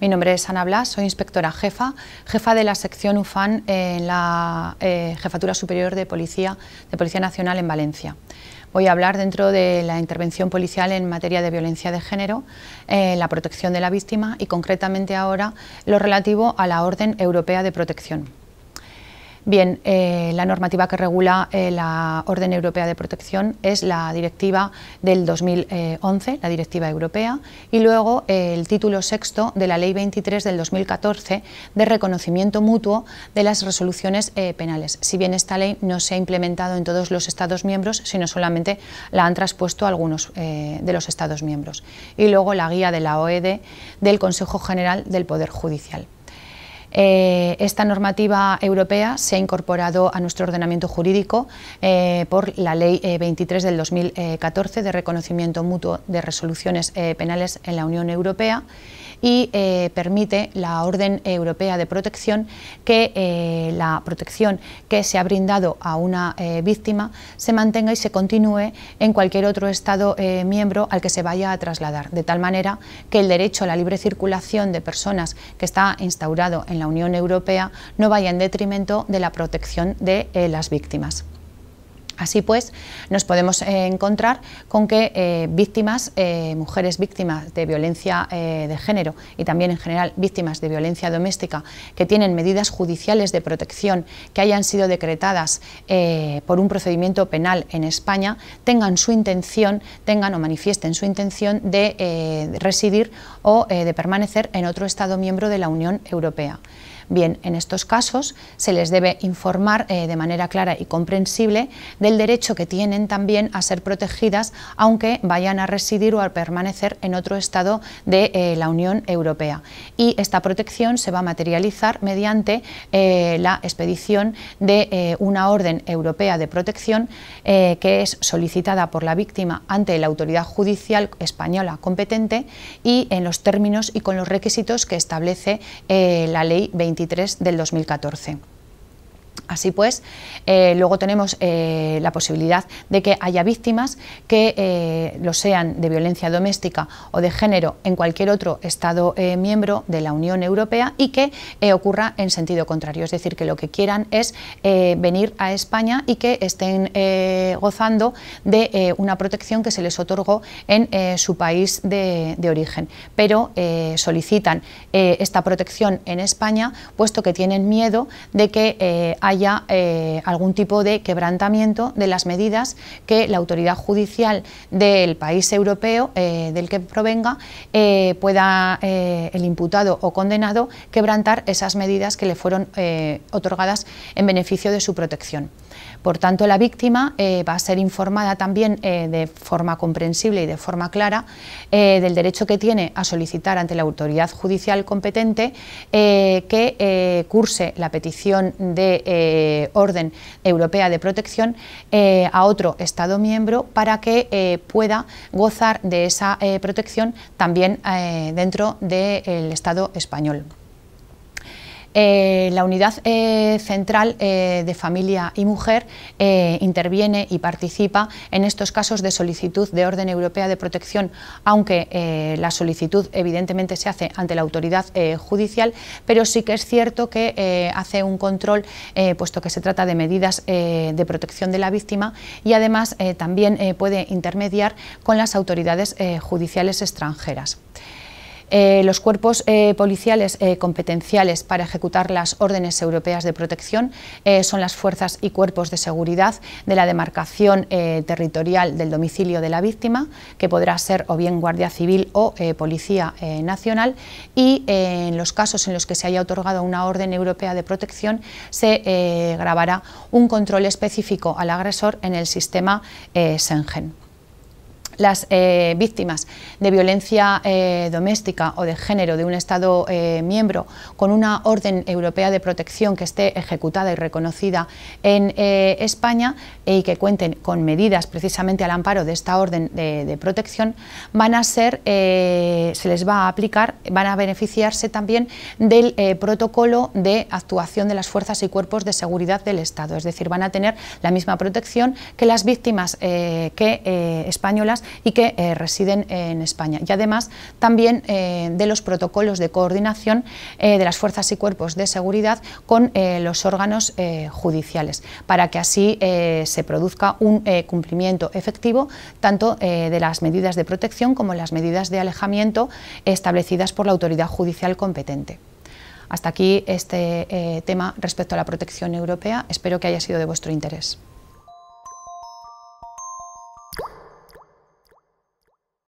Mi nombre es Ana Blas, soy inspectora jefa, jefa de la sección UFAN en la eh, Jefatura Superior de Policía, de Policía Nacional en Valencia. Voy a hablar dentro de la intervención policial en materia de violencia de género, eh, la protección de la víctima y concretamente ahora lo relativo a la Orden Europea de Protección. Bien, eh, la normativa que regula eh, la Orden Europea de Protección es la Directiva del 2011, la Directiva Europea, y luego eh, el título sexto de la Ley 23 del 2014 de reconocimiento mutuo de las resoluciones penales. Si bien esta ley no se ha implementado en todos los Estados miembros, sino solamente la han traspuesto algunos de los Estados miembros. Y luego la guía de la OED del Consejo General del Poder Judicial. Eh, esta normativa europea se ha incorporado a nuestro ordenamiento jurídico eh, por la Ley 23 eh, del 2014 de reconocimiento mutuo de resoluciones penales en la Unión Europea y permite la Orden Europea de Protección que la protección que se ha brindado a una víctima se mantenga y se continúe en cualquier otro Estado miembro al que se vaya a trasladar, de tal manera que el derecho a la libre circulación de personas que está instaurado en la Unión Europea no vaya en detrimento de la protección de eh, las víctimas. Así pues, nos podemos eh, encontrar con que eh, víctimas, eh, mujeres víctimas de violencia de género y también en general víctimas de violencia doméstica que tienen medidas judiciales de protección que hayan sido decretadas por un procedimiento penal en España, tengan su intención, tengan o manifiesten su intención de residir o de permanecer en otro Estado miembro de la Unión Europea. Bien, en estos casos se les debe informar eh, de manera clara y comprensible del derecho que tienen también a ser protegidas, aunque vayan a residir o a permanecer en otro Estado de eh, la Unión Europea. Y esta protección se va a materializar mediante eh, la expedición de una orden europea de protección que es solicitada por la víctima ante la autoridad judicial española competente y en los términos y con los requisitos que establece la Ley 20 del 2014. Así pues, eh, luego tenemos eh, la posibilidad de que haya víctimas que eh, lo sean de violencia doméstica o de género en cualquier otro Estado miembro de la Unión Europea y que ocurra en sentido contrario. Es decir, que lo que quieran es venir a España y que estén gozando de una protección que se les otorgó en su país de, de origen. Pero solicitan esta protección en España puesto que tienen miedo de que haya haya eh, algún tipo de quebrantamiento de las medidas que la autoridad judicial del país europeo eh, del que provenga eh, pueda el imputado o condenado quebrantar esas medidas que le fueron otorgadas en beneficio de su protección. Por tanto, la víctima eh, va a ser informada también eh, de forma comprensible y de forma clara eh, del derecho que tiene a solicitar ante la autoridad judicial competente que curse la petición de orden europea de protección a otro Estado miembro para que pueda gozar de esa protección también dentro del Estado español. Eh, la unidad eh, central eh, de familia y mujer interviene y participa en estos casos de solicitud de orden europea de protección, aunque la solicitud evidentemente se hace ante la autoridad judicial, pero sí que es cierto que hace un control, puesto que se trata de medidas de protección de la víctima y además también puede intermediar con las autoridades judiciales extranjeras. Eh, los cuerpos eh, policiales eh, competenciales para ejecutar las órdenes europeas de protección son las fuerzas y cuerpos de seguridad de la demarcación territorial del domicilio de la víctima, que podrá ser o bien Guardia Civil o Policía Nacional, y en los casos en los que se haya otorgado una orden europea de protección se grabará un control específico al agresor en el sistema Schengen las eh, víctimas de violencia eh, doméstica o de género de un Estado eh, miembro con una orden europea de protección que esté ejecutada y reconocida en España y que cuenten con medidas precisamente al amparo de esta orden de, protección, van a ser, se les va a aplicar, van a beneficiarse también del protocolo de actuación de las fuerzas y cuerpos de seguridad del Estado, es decir, van a tener la misma protección que las víctimas que españolas y que eh, residen en España. Y además también eh, de los protocolos de coordinación eh, de las fuerzas y cuerpos de seguridad con los órganos judiciales, para que así se produzca un cumplimiento efectivo tanto de las medidas de protección como las medidas de alejamiento establecidas por la autoridad judicial competente. Hasta aquí este tema respecto a la protección europea. Espero que haya sido de vuestro interés.